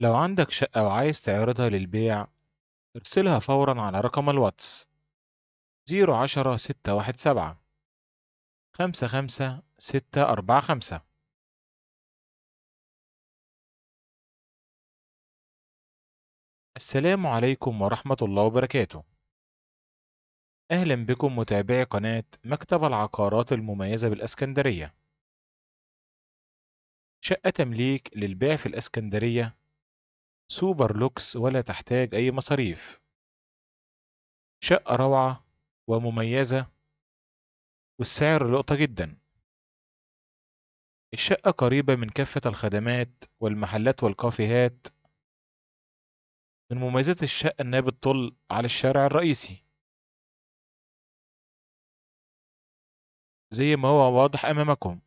لو عندك شقة وعايز تعرضها للبيع ارسلها فورا على رقم الواتس زيرو عشرة ستة واحد سبعة خمسة خمسة ستة أربعة خمسة السلام عليكم ورحمة الله وبركاته أهلا بكم متابعي قناة مكتب العقارات المميزة بالأسكندرية شقة تمليك للبيع في الأسكندرية سوبر لوكس ولا تحتاج أي مصاريف شقة روعة ومميزة والسعر لقطة جدا الشقة قريبة من كافة الخدمات والمحلات والكافيهات من مميزات الشقة إنها بتطل على الشارع الرئيسي زي ما هو واضح أمامكم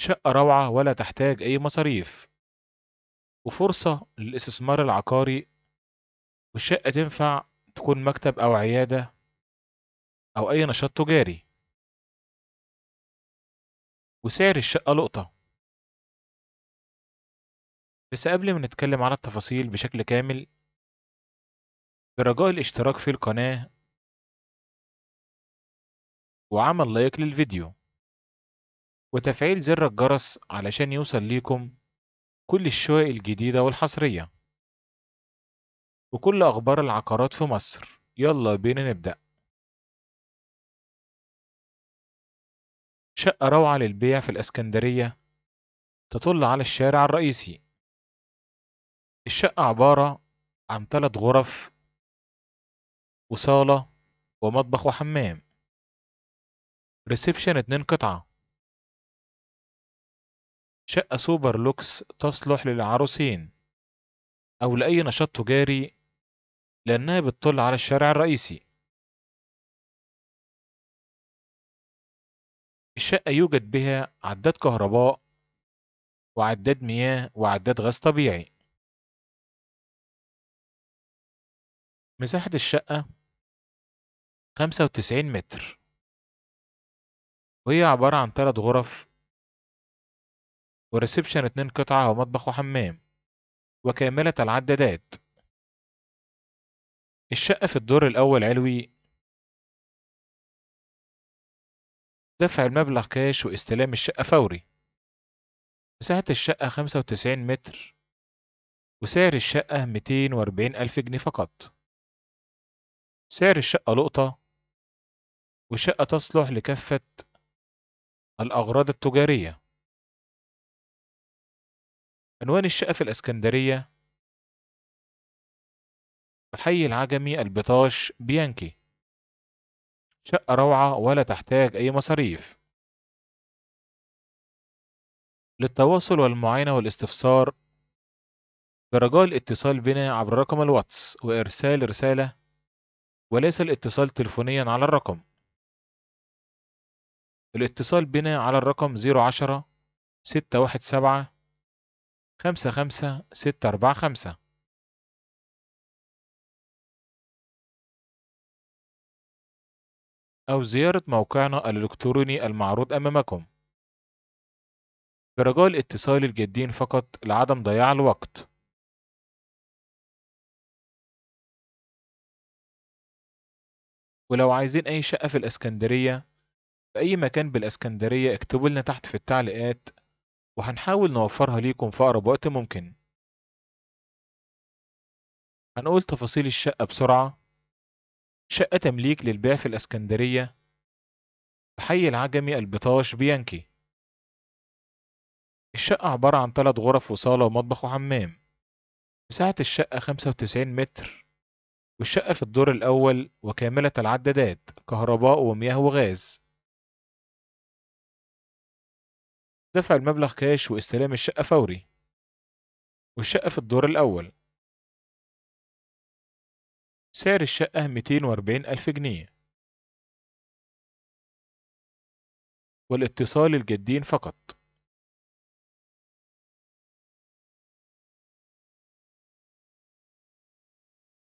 شقة روعة ولا تحتاج أي مصاريف وفرصة للاستثمار العقاري والشقة تنفع تكون مكتب أو عيادة أو أي نشاط تجاري وسعر الشقة لقطة بس قبل ما نتكلم على التفاصيل بشكل كامل برجاء الاشتراك في القناة وعمل لايك للفيديو وتفعيل زر الجرس علشان يوصل ليكم كل الشقق الجديدة والحصرية وكل أخبار العقارات في مصر يلا بينا نبدأ شقة روعة للبيع في الإسكندرية تطل على الشارع الرئيسي الشقة عبارة عن ثلاث غرف وصالة ومطبخ وحمام ريسبشن اتنين قطعة شقة سوبر لوكس تصلح للعروسين أو لأي نشاط تجاري لأنها بتطل على الشارع الرئيسي الشقة يوجد بها عداد كهرباء وعداد مياه وعداد غاز طبيعي مساحة الشقة 95 متر وهي عبارة عن ثلاث غرف وريسبشن اتنين قطعة ومطبخ وحمام وكاملة العدادات الشقة في الدور الأول علوي دفع المبلغ كاش واستلام الشقة فوري مساحة الشقة خمسة وتسعين متر وسعر الشقة ميتين واربعين ألف جنيه فقط سعر الشقة لقطة والشقة تصلح لكافة الأغراض التجارية عنوان الشقة في الإسكندرية حي العجمي البطاش بيانكي شقة روعة ولا تحتاج أي مصاريف للتواصل والمعاينة والاستفسار برجاء الاتصال بنا عبر رقم الواتس وإرسال رسالة وليس الاتصال تلفونيا على الرقم الاتصال بنا على الرقم 010 617 خمسة خمسة ستة أربعة خمسة أو زيارة موقعنا الإلكتروني المعروض أمامكم برجاء الاتصال الجادين فقط لعدم ضياع الوقت ولو عايزين أي شقة في الإسكندرية في أي مكان بالإسكندرية اكتبوا لنا تحت في التعليقات وهنحاول نوفرها ليكم في أقرب وقت ممكن هنقول تفاصيل الشقة بسرعة شقة تمليك للبيع في الإسكندرية في حي العجمي البطاش بيانكي الشقة عبارة عن ثلاث غرف وصالة ومطبخ وحمام مساحة الشقة 95 متر والشقة في الدور الأول وكاملة العدادات كهرباء ومياه وغاز دفع المبلغ كاش واستلام الشقة فوري والشقة في الدور الأول سعر الشقة 240 ألف جنيه والاتصال الجدين فقط